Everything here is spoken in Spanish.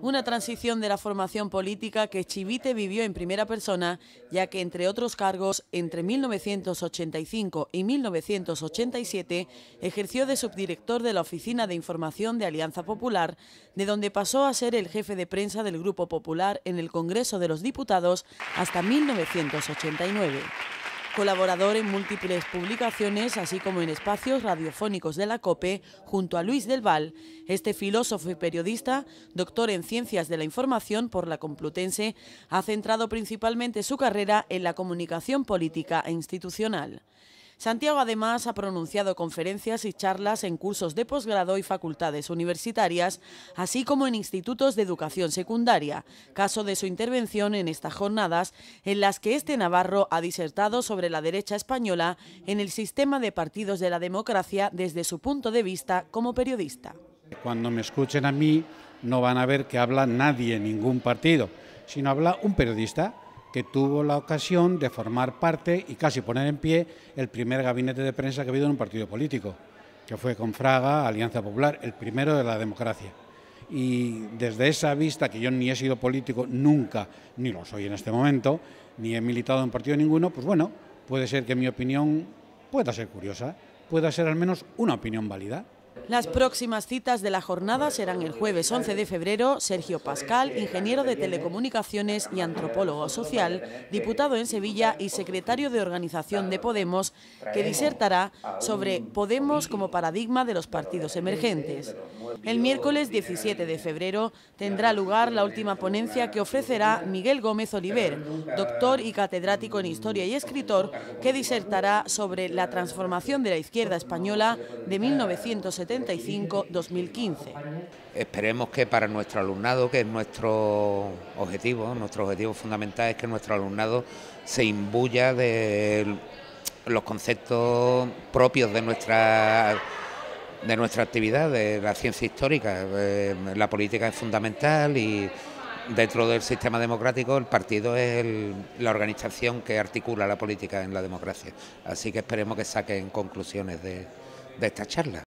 Una transición de la formación política que Chivite vivió en primera persona, ya que, entre otros cargos, entre 1985 y 1987 ejerció de subdirector de la Oficina de Información de Alianza Popular, de donde pasó a ser el jefe de prensa del Grupo Popular en el Congreso de los Diputados hasta 1989 colaborador en múltiples publicaciones, así como en espacios radiofónicos de la COPE, junto a Luis del Val, este filósofo y periodista, doctor en Ciencias de la Información por la Complutense, ha centrado principalmente su carrera en la comunicación política e institucional. Santiago además ha pronunciado conferencias y charlas en cursos de posgrado y facultades universitarias, así como en institutos de educación secundaria, caso de su intervención en estas jornadas en las que este Navarro ha disertado sobre la derecha española en el sistema de partidos de la democracia desde su punto de vista como periodista. Cuando me escuchen a mí no van a ver que habla nadie, ningún partido, sino habla un periodista que tuvo la ocasión de formar parte y casi poner en pie el primer gabinete de prensa que ha habido en un partido político, que fue con Fraga, Alianza Popular, el primero de la democracia. Y desde esa vista, que yo ni he sido político nunca, ni lo soy en este momento, ni he militado en partido ninguno, pues bueno, puede ser que mi opinión pueda ser curiosa, pueda ser al menos una opinión válida. Las próximas citas de la jornada serán el jueves 11 de febrero. Sergio Pascal, ingeniero de telecomunicaciones y antropólogo social, diputado en Sevilla y secretario de organización de Podemos, que disertará sobre Podemos como paradigma de los partidos emergentes. El miércoles 17 de febrero tendrá lugar la última ponencia que ofrecerá Miguel Gómez Oliver, doctor y catedrático en historia y escritor, que disertará sobre la transformación de la izquierda española de 1970 75 2015 Esperemos que para nuestro alumnado, que es nuestro objetivo, nuestro objetivo fundamental es que nuestro alumnado se imbuya de los conceptos propios de nuestra de nuestra actividad, de la ciencia histórica. Eh, la política es fundamental y dentro del sistema democrático el partido es la organización que articula la política en la democracia. Así que esperemos que saquen conclusiones de esta charla.